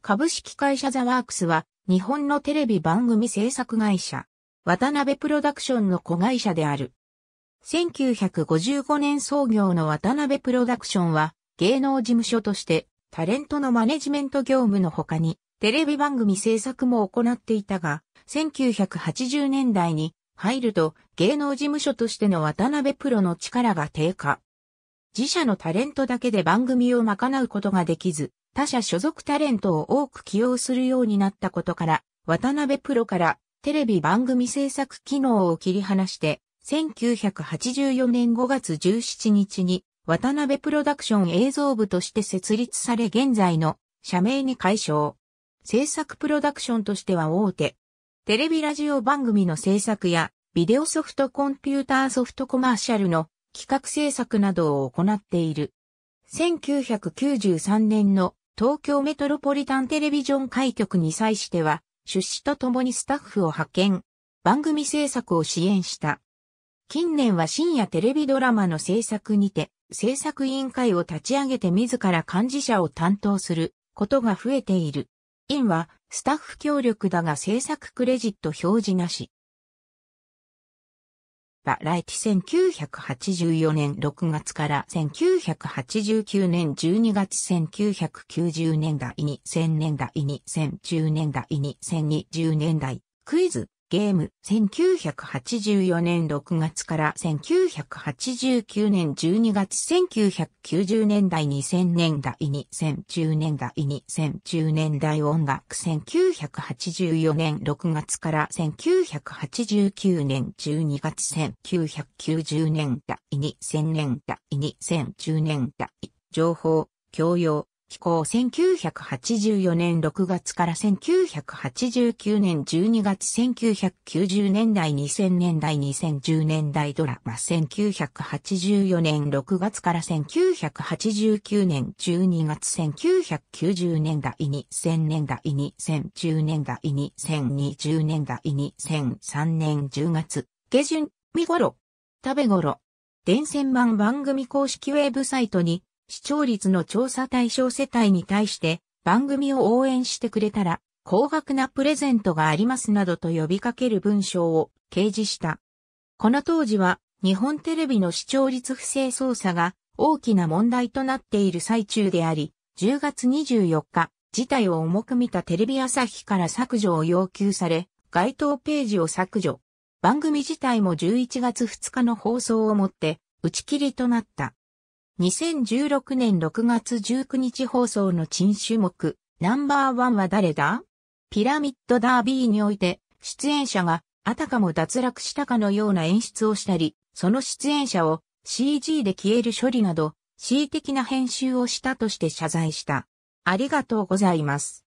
株式会社ザワークスは、日本のテレビ番組制作会社、渡辺プロダクションの子会社である。1955年創業の渡辺プロダクションは、芸能事務所として、タレントのマネジメント業務の他に、テレビ番組制作も行っていたが、1980年代に入ると芸能事務所としての渡辺プロの力が低下。自社のタレントだけで番組を賄うことができず、他社所属タレントを多く起用するようになったことから、渡辺プロからテレビ番組制作機能を切り離して、1984年5月17日に渡辺プロダクション映像部として設立され現在の社名に解消。制作プロダクションとしては大手。テレビラジオ番組の制作やビデオソフトコンピューターソフトコマーシャルの企画制作などを行っている。1993年の東京メトロポリタンテレビジョン開局に際しては、出資とともにスタッフを派遣、番組制作を支援した。近年は深夜テレビドラマの制作にて、制作委員会を立ち上げて自ら幹事者を担当することが増えている。委員はスタッフ協力だが制作クレジット表示なし。ライ来期1984年6月から1989年12月1990年代に1000年代に2010年代に2020年代クイズゲーム、1984年6月から1989年12月、1990年代2000年代2010年代2010年代音楽、1984年6月から1989年12月、1990年代2000年代2010年代、情報、教養、飛行1984年6月から1989年12月1990年代2000年代2010年代ドラマ1984年6月から1989年12月1990年代2000年代2010年代2020年代2003年10月下旬見頃食べ頃電線版番組公式ウェブサイトに視聴率の調査対象世帯に対して番組を応援してくれたら高額なプレゼントがありますなどと呼びかける文章を掲示した。この当時は日本テレビの視聴率不正操作が大きな問題となっている最中であり、10月24日、事態を重く見たテレビ朝日から削除を要求され、該当ページを削除。番組自体も11月2日の放送をもって打ち切りとなった。2016年6月19日放送の珍種目、ナンバーワンは誰だピラミッドダービーにおいて、出演者があたかも脱落したかのような演出をしたり、その出演者を CG で消える処理など、恣意的な編集をしたとして謝罪した。ありがとうございます。